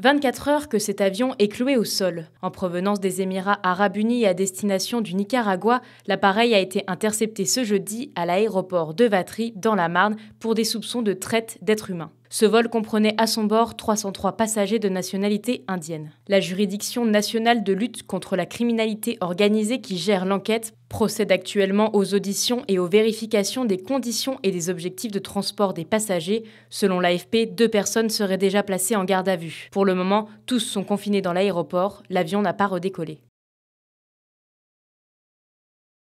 24 heures que cet avion est cloué au sol. En provenance des Émirats arabes unis et à destination du Nicaragua, l'appareil a été intercepté ce jeudi à l'aéroport de Vatry, dans la Marne, pour des soupçons de traite d'êtres humains. Ce vol comprenait à son bord 303 passagers de nationalité indienne. La juridiction nationale de lutte contre la criminalité organisée qui gère l'enquête procède actuellement aux auditions et aux vérifications des conditions et des objectifs de transport des passagers. Selon l'AFP, deux personnes seraient déjà placées en garde à vue. Pour le moment, tous sont confinés dans l'aéroport, l'avion n'a pas redécollé.